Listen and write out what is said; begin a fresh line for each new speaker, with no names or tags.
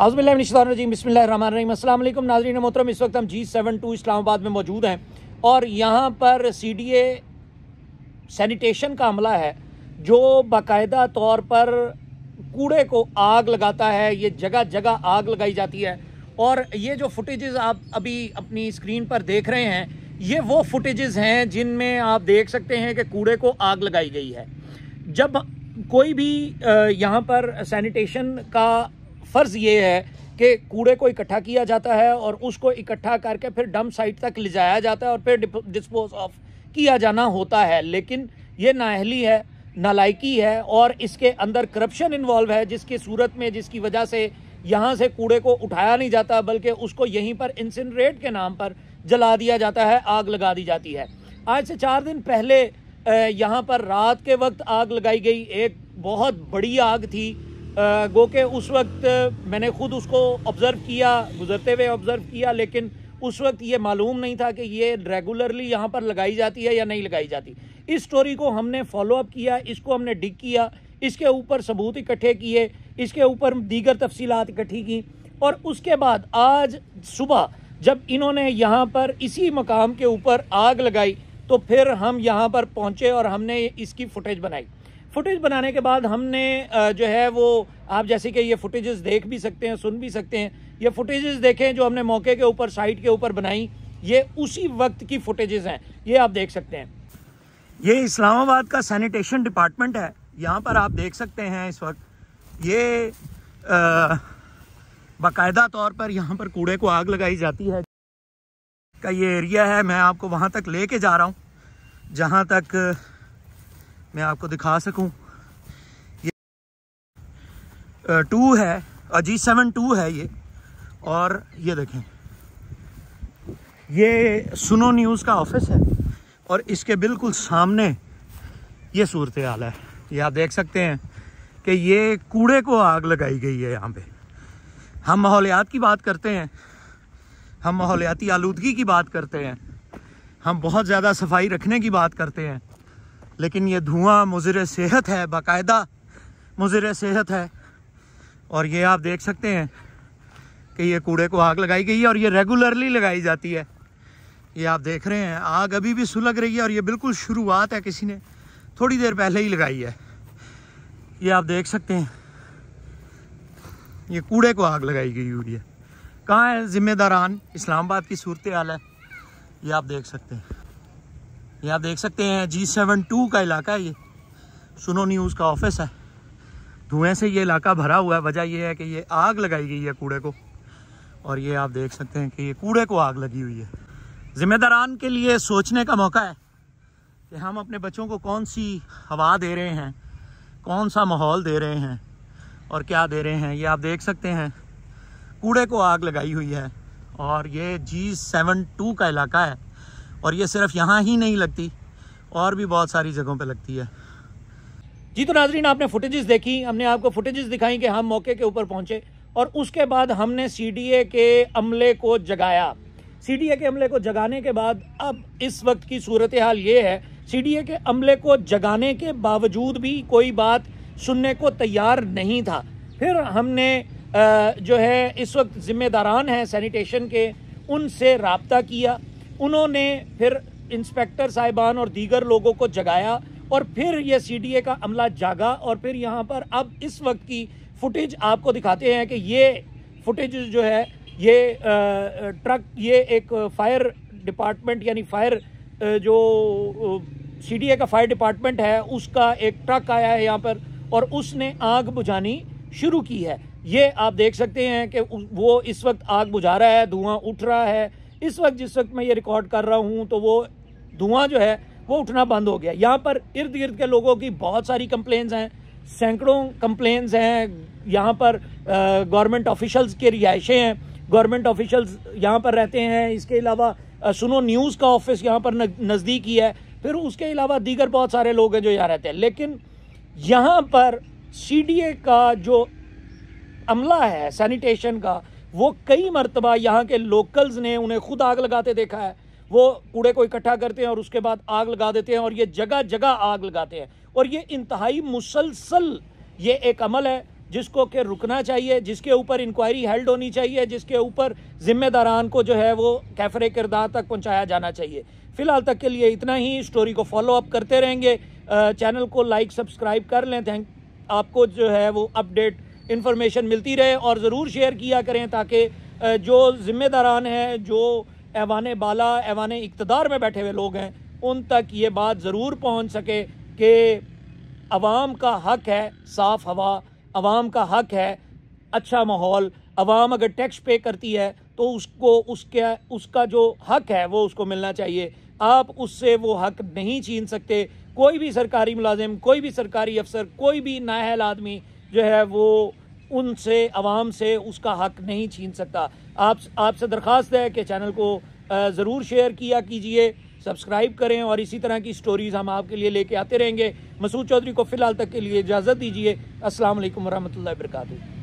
आज़मिल्लाजीम नाजरीन मोहतरम इस वक्त हम जी सेवन टू इस्लामाबाद में मौजूद हैं और यहाँ पर सी डी ए सैनिटेशन का अमला है जो बाकायदा तौर पर कूड़े को आग लगाता है ये जगह जगह आग लगाई जाती है और ये जो फुटेजेस आप अभी अपनी स्क्रीन पर देख रहे हैं ये वो फुटेजेस हैं जिनमें आप देख सकते हैं कि कूड़े को आग लगाई गई है जब कोई भी यहाँ पर सैनिटेशन का फ़र्ज़ ये है कि कूड़े को इकट्ठा किया जाता है और उसको इकट्ठा करके फिर डम साइट तक ले जाया जाता है और फिर डिस्पोज ऑफ किया जाना होता है लेकिन ये नाहली है नालायकी है और इसके अंदर करप्शन इन्वॉल्व है जिसकी सूरत में जिसकी वजह से यहाँ से कूड़े को उठाया नहीं जाता बल्कि उसको यहीं पर इंसिनरेट के नाम पर जला दिया जाता है आग लगा दी जाती है आज से चार दिन पहले यहाँ पर रात के वक्त आग लगाई गई एक बहुत बड़ी आग थी गो के उस वक्त मैंने खुद उसको ऑब्ज़र्व किया गुजरते हुए ऑब्ज़र्व किया लेकिन उस वक्त ये मालूम नहीं था कि ये रेगुलरली यहाँ पर लगाई जाती है या नहीं लगाई जाती इस स्टोरी को हमने फॉलोअप किया इसको हमने डिग किया इसके ऊपर सबूत इकट्ठे किए इसके ऊपर दीगर तफसी इकट्ठी की और उसके बाद आज सुबह जब इन्होंने यहाँ पर इसी मकाम के ऊपर आग लगाई तो फिर हम यहाँ पर पहुँचे और हमने इसकी फुटेज बनाई फुटेज बनाने के बाद हमने जो है वो आप जैसे कि ये फुटेजेस देख भी सकते हैं सुन भी सकते हैं ये फुटेजेस देखें जो हमने मौके के ऊपर साइट के ऊपर बनाई ये उसी वक्त की फुटेजेस हैं ये आप देख सकते हैं
ये इस्लामाबाद का सैनिटेशन डिपार्टमेंट है यहाँ पर आप देख सकते हैं इस वक्त ये बाकायदा तौर पर यहाँ पर कूड़े को आग लगाई जाती है का ये एरिया है मैं आपको वहाँ तक ले जा रहा हूँ जहाँ तक मैं आपको दिखा सकूं ये टू है अजी सेवन टू है ये और ये देखें ये सुनो न्यूज़ का ऑफिस है और इसके बिल्कुल सामने ये सूरत हाल है ये आप देख सकते हैं कि ये कूड़े को आग लगाई गई है यहाँ पे हम माहौलियात की बात करते हैं हम माहौलियाती आलूदगी की बात करते हैं हम बहुत ज़्यादा सफाई रखने की बात करते हैं लेकिन ये धुआं मुजर सेहत है बाकायदा मुजर सेहत है और ये आप देख सकते हैं कि ये कूड़े को आग लगाई गई है और ये रेगुलरली लगाई जाती है ये आप देख रहे हैं आग अभी भी सुलग रही है और ये बिल्कुल शुरुआत है किसी ने थोड़ी देर पहले ही लगाई है ये आप देख सकते हैं ये कूड़े को आग लगाई गई हुई है कहाँ है जिम्मेदारान इस्लामाबाद की सूरत हाल है ये आप देख सकते हैं ये आप देख सकते हैं जी सेवन टू का इलाका है ये सुनो न्यूज़ का ऑफिस है धुएं से ये इलाका भरा हुआ है वजह यह है कि ये आग लगाई गई है कूड़े को और ये आप देख सकते हैं कि ये कूड़े को आग लगी हुई है ज़िम्मेदारान के लिए सोचने का मौका है कि हम अपने बच्चों को कौन सी हवा दे रहे हैं कौन सा माहौल दे रहे हैं और क्या दे रहे हैं ये आप देख सकते हैं कूड़े को आग लगाई हुई है और ये जी सेवन टू का इलाका है और ये सिर्फ यहाँ ही नहीं लगती और भी बहुत सारी जगहों पर लगती है जी तो नाजरीन आपने फुटेजेस देखी हमने आपको फुटेजेस दिखाई कि हम मौके के ऊपर पहुंचे
और उसके बाद हमने सी के अमले को जगाया सी के अमले को जगाने के बाद अब इस वक्त की सूरत हाल ये है सी के अमले को जगाने के बावजूद भी कोई बात सुनने को तैयार नहीं था फिर हमने जो है इस वक्त ज़िम्मेदारान हैं सैनिटेशन के उनसे रबता किया उन्होंने फिर इंस्पेक्टर साहिबान और दीगर लोगों को जगाया और फिर यह सी का अमला जागा और फिर यहाँ पर अब इस वक्त की फुटेज आपको दिखाते हैं कि ये फुटेज जो है ये ट्रक ये एक फायर डिपार्टमेंट यानी फायर जो सी का फायर डिपार्टमेंट है उसका एक ट्रक आया है यहाँ पर और उसने आग बुझानी शुरू की है ये आप देख सकते हैं कि वो इस वक्त आग बुझा रहा है धुआं उठ रहा है इस वक्त जिस वक्त मैं ये रिकॉर्ड कर रहा हूँ तो वो धुआं जो है वो उठना बंद हो गया यहाँ पर इर्द गिर्द के लोगों की बहुत सारी कंप्लेन हैं सैकड़ों कंप्लेन हैं यहाँ पर गवर्नमेंट ऑफिशल्स के रिहाइशें हैं गवर्नमेंट ऑफिशल्स यहाँ पर रहते हैं इसके अलावा सुनो न्यूज़ का ऑफिस यहाँ पर नज़दीक ही है फिर उसके अलावा दीगर बहुत सारे लोग हैं जो यहाँ रहते हैं लेकिन यहाँ पर सी का जो अमला है सैनिटेशन का वो कई मरतबा यहाँ के लोकल्स ने उन्हें खुद आग लगाते देखा है वो कूड़े को इकट्ठा करते हैं और उसके बाद आग लगा देते हैं और ये जगह जगह आग लगाते हैं और ये इंतहाई मुसलसल ये एक अमल है जिसको के रुकना चाहिए जिसके ऊपर इंक्वायरी हेल्ड होनी चाहिए जिसके ऊपर जिम्मेदारान को जो है वो कैफरे किरदार तक पहुंचाया जाना चाहिए फिलहाल तक के लिए इतना ही स्टोरी को फॉलो अप करते रहेंगे चैनल को लाइक सब्सक्राइब कर लें थैंक आपको जो है वो अपडेट इन्फॉर्मेशन मिलती रहे और ज़रूर शेयर किया करें ताकि जो ज़िम्मेदारान हैं जो ऐवान बाला ऐवान इकतदार में बैठे हुए लोग हैं उन तक ये बात ज़रूर पहुँच सके कि आवाम का हक है साफ़ हवा आवाम का हक है अच्छा माहौल आवाम अगर टैक्स पे करती है तो उसको उसके उसका जो हक है वो उसको मिलना चाहिए आप उससे वो हक नहीं छीन सकते कोई भी सरकारी मुलाजिम कोई भी सरकारी अफसर कोई भी नाहल आदमी जो है वो उनसे आवाम से उसका हक नहीं छीन सकता आप आपसे दरख्वास्त है कि चैनल को ज़रूर शेयर किया कीजिए सब्सक्राइब करें और इसी तरह की स्टोरीज़ हम आपके लिए लेके आते रहेंगे मसूद चौधरी को फ़िलहाल तक के लिए इजाज़त दीजिए असल वरहमल वर्का